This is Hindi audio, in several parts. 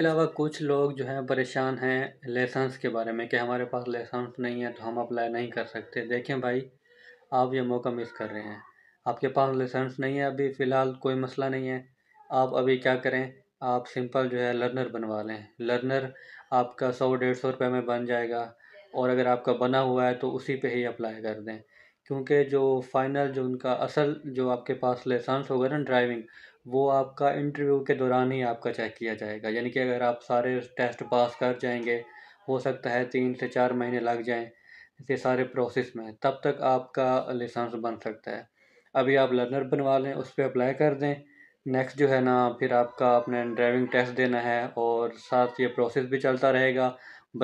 अलावा कुछ लोग जो हैं परेशान हैं लाइसेंस के बारे में कि हमारे पास लाइसेंस नहीं है तो हम अप्लाई नहीं कर सकते देखें भाई आप ये मौका मिस कर रहे हैं आपके पास लाइसेंस नहीं है अभी फ़िलहाल कोई मसला नहीं है आप अभी क्या करें आप सिंपल जो है लर्नर बनवा लें लर्नर आपका सौ डेढ़ सौ रुपये में बन जाएगा और अगर आपका बना हुआ है तो उसी पे ही अप्लाई कर दें क्योंकि जो फाइनल जो उनका असल जो आपके पास लाइसेंस होगा ना ड्राइविंग वो आपका इंटरव्यू के दौरान ही आपका चेक किया जाएगा यानी कि अगर आप सारे टेस्ट पास कर जाएंगे हो सकता है तीन से चार महीने लग जाएं इसे सारे प्रोसेस में तब तक आपका लाइसेंस बन सकता है अभी आप लर्नर बनवा लें उस पर अप्लाई कर दें नेक्स्ट जो है ना फिर आपका अपने ड्राइविंग टेस्ट देना है और साथ ये प्रोसेस भी चलता रहेगा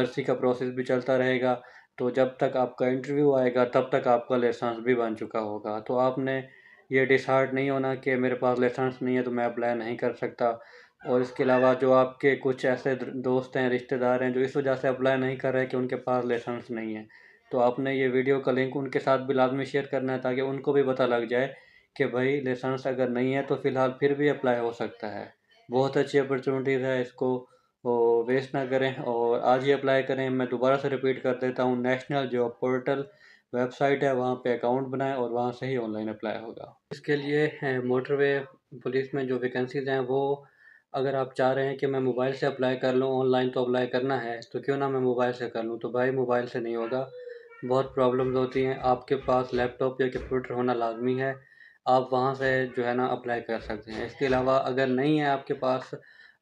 बरसी का प्रोसेस भी चलता रहेगा तो जब तक आपका इंटरव्यू आएगा तब तक आपका लाइसेंस भी बन चुका होगा तो आपने ये डिसहार्ट नहीं होना कि मेरे पास लाइसेंस नहीं है तो मैं अप्लाई नहीं कर सकता और इसके अलावा जो आपके कुछ ऐसे दोस्त हैं रिश्तेदार हैं जो इस वजह से अप्लाई नहीं कर रहे कि उनके पास लाइसेंस नहीं है तो आपने ये वीडियो का लिंक उनके साथ भी लाजमी शेयर करना है ताकि उनको भी पता लग जाए कि भाई लाइसेंस अगर नहीं है तो फ़िलहाल फिर भी अप्लाई हो सकता है बहुत अच्छी अपॉर्चुनिटीज़ है इसको वेस्ट ना करें और आज ही अप्लाई करें मैं दोबारा से रिपीट कर देता हूँ नेशनल जॉब पोर्टल वेबसाइट है वहाँ पे अकाउंट बनाएं और वहाँ से ही ऑनलाइन अप्लाई होगा इसके लिए मोटरवे पुलिस में जो वैकेंसीज हैं वो अगर आप चाह रहे हैं कि मैं मोबाइल से अप्लाई कर लूँ ऑनलाइन तो अप्लाई करना है तो क्यों ना मैं मोबाइल से कर लूँ तो भाई मोबाइल से नहीं होगा बहुत प्रॉब्लम्स होती हैं आपके पास लैपटॉप या कंप्यूटर होना लाजमी है आप वहाँ से जो है ना अप्लाई कर सकते हैं इसके अलावा अगर नहीं है आपके पास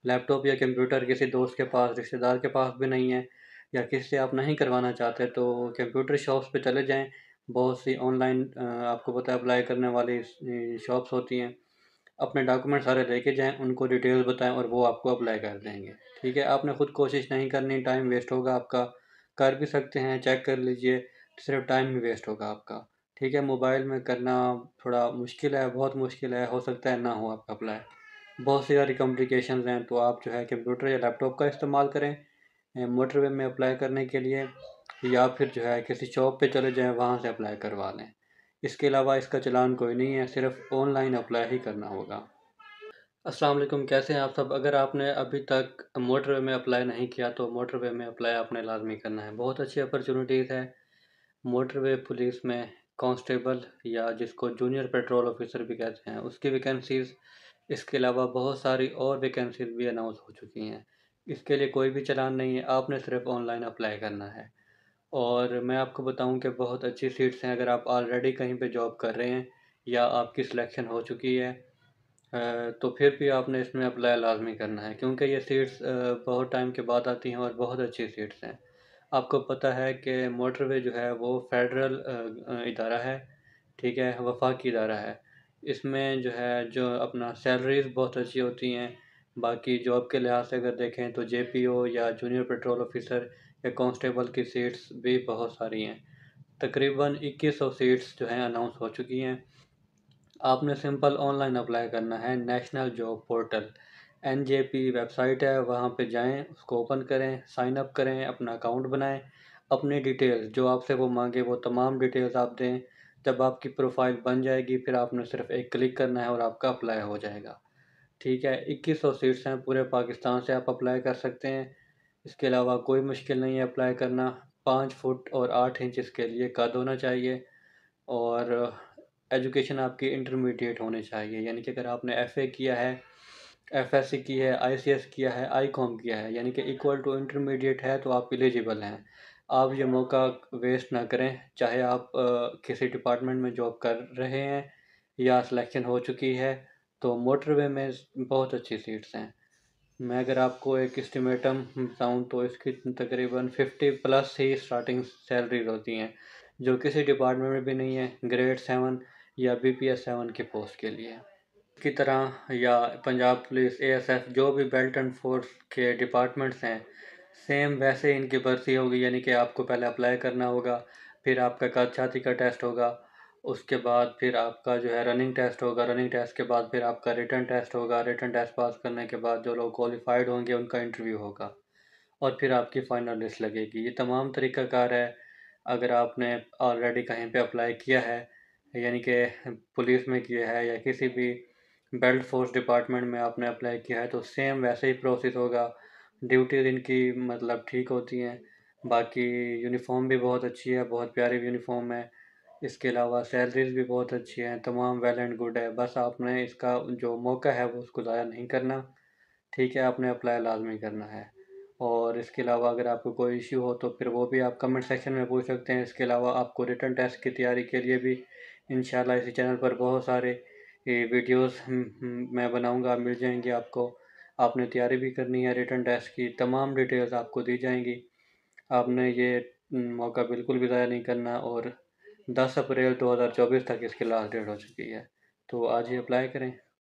लैपटॉप या कंप्यूटर किसी दोस्त के पास रिश्तेदार के पास भी नहीं है या किसी से आप नहीं करवाना चाहते तो कंप्यूटर शॉप्स पे चले जाएं बहुत सी ऑनलाइन आपको पता है अप्लाई करने वाली शॉप्स होती हैं अपने डॉक्यूमेंट सारे लेके जाएं उनको डिटेल्स बताएं और वो आपको अप्लाई कर देंगे ठीक है आपने ख़ुद कोशिश नहीं करनी टाइम वेस्ट होगा आपका कर भी सकते हैं चेक कर लीजिए सिर्फ टाइम ही वेस्ट होगा आपका ठीक है मोबाइल में करना थोड़ा मुश्किल है बहुत मुश्किल है हो सकता है ना हो आपका अप्लाई बहुत सी सारी कॉम्प्लिकेशन हैं तो आप जो है कंप्यूटर या लैपटॉप का इस्तेमाल करें मोटरवे में अप्लाई करने के लिए या फिर जो है किसी शॉप पे चले जाएं वहाँ से अप्लाई करवा लें इसके अलावा इसका चलान कोई नहीं है सिर्फ ऑनलाइन अप्लाई ही करना होगा अस्सलाम वालेकुम कैसे हैं आप सब अगर आपने अभी तक मोटरवे में अप्लाई नहीं किया तो मोटरवे में अप्लाई आपने लाजमी करना है बहुत अच्छी अपॉर्चुनिटीज़ है मोटरवे पुलिस में कांस्टेबल या जिसको जूनियर पेट्रोल ऑफिसर भी कहते हैं उसकी वैकेंसीज़ इसके अलावा बहुत सारी और वैकेंसीज भी अनाउंस हो चुकी हैं इसके लिए कोई भी चलान नहीं है आपने सिर्फ ऑनलाइन अप्लाई करना है और मैं आपको बताऊं कि बहुत अच्छी सीट्स हैं अगर आप ऑलरेडी कहीं पे जॉब कर रहे हैं या आपकी सिलेक्शन हो चुकी है तो फिर भी आपने इसमें अप्लाई लाजमी करना है क्योंकि ये सीट्स बहुत टाइम के बाद आती हैं और बहुत अच्छी सीट्स हैं आपको पता है कि मोटरवे जो है वो फेडरल इदारा है ठीक है वफाकी इदारा है इसमें जो है जो अपना सैलरीज़ बहुत अच्छी होती हैं बाकी जॉब के लिहाज से अगर देखें तो जे या जूनियर पेट्रोल ऑफिसर या कांस्टेबल की सीट्स भी बहुत सारी हैं तकरीबन 2100 सीट्स जो हैं अनाउंस हो चुकी हैं आपने सिंपल ऑनलाइन अप्लाई करना है national job portal N J P website है वहाँ पर जाएँ उसको ओपन करें साइन अप करें अपना अकाउंट बनाएँ अपनी डिटेल्स जो आपसे वो मांगे वो तमाम डिटेल्स आप दें जब आपकी प्रोफाइल बन जाएगी फिर आपने सिर्फ एक क्लिक करना है और आपका अप्लाई हो जाएगा ठीक है इक्कीस सौ सीट्स हैं पूरे पाकिस्तान से आप अप्लाई कर सकते हैं इसके अलावा कोई मुश्किल नहीं है अप्लाई करना पाँच फुट और आठ इंच इसके लिए कद होना चाहिए और एजुकेशन आपकी इंटरमीडिएट होनी चाहिए यानी कि अगर आपने एफ़ ए किया है एफ एस सी की है आई सी एस किया है आई कॉम किया है यानी कि इक्वल टू इंटरमीडिएट है तो आप एलिजिबल हैं आप ये मौका वेस्ट ना करें चाहे आप आ, किसी डिपार्टमेंट में जॉब कर रहे हैं या सिलेक्शन हो चुकी है तो मोटरवे में बहुत अच्छी सीट्स हैं मैं अगर आपको एक इस्टीमेटम बताऊँ तो इसकी तकरीबन फिफ्टी प्लस ही स्टार्टिंग सैलरी होती हैं जो किसी डिपार्टमेंट में भी नहीं है ग्रेड सेवन या बी पी एस सेवन की पोस्ट के लिए की तरह या Punjab police A S F जो भी बेल्ट एंड फोर्स के डिपार्टमेंट्स हैं सेम वैसे इनकी भर्ती होगी यानी कि आपको पहले अप्लाई करना होगा फिर आपका छाती का टेस्ट होगा उसके बाद फिर आपका जो है रनिंग टेस्ट होगा रनिंग टेस्ट के बाद फिर आपका रिटर्न टेस्ट होगा रिटर्न टेस्ट पास करने के बाद जो लोग क्वालिफाइड होंगे उनका इंटरव्यू होगा और फिर आपकी फाइनल लिस्ट लगेगी ये तमाम तरीक़ाकार है अगर आपने ऑलरेडी कहीं पे अप्लाई किया है यानी कि पुलिस में किया है या किसी भी बेल्ट फोर्स डिपार्टमेंट में आपने अप्लाई किया है तो सेम वैसे ही प्रोसेस होगा ड्यूटी इनकी मतलब ठीक होती हैं बाकी यूनिफॉर्म भी बहुत अच्छी है बहुत प्यारी यूनिफॉर्म है इसके अलावा सैलरीज़ भी बहुत अच्छी हैं तमाम वेल एंड गुड है बस आपने इसका जो मौका है वो उसको ज़ाया नहीं करना ठीक है आपने अप्लाई लाजमी करना है और इसके अलावा अगर आपको कोई इश्यू हो तो फिर वो भी आप कमेंट सेक्शन में पूछ सकते हैं इसके अलावा आपको रिटर्न टेस्ट की तैयारी के लिए भी इन इसी चैनल पर बहुत सारे वीडियोस मैं बनाऊंगा मिल जाएंगे आपको आपने तैयारी भी करनी है रिटर्न टेस्ट की तमाम डिटेल्स आपको दी जाएंगी आपने ये मौका बिल्कुल भी ज़ाया नहीं करना और दस अप्रैल 2024 तक इसकी लास्ट डेट हो चुकी है तो आज ही अप्लाई करें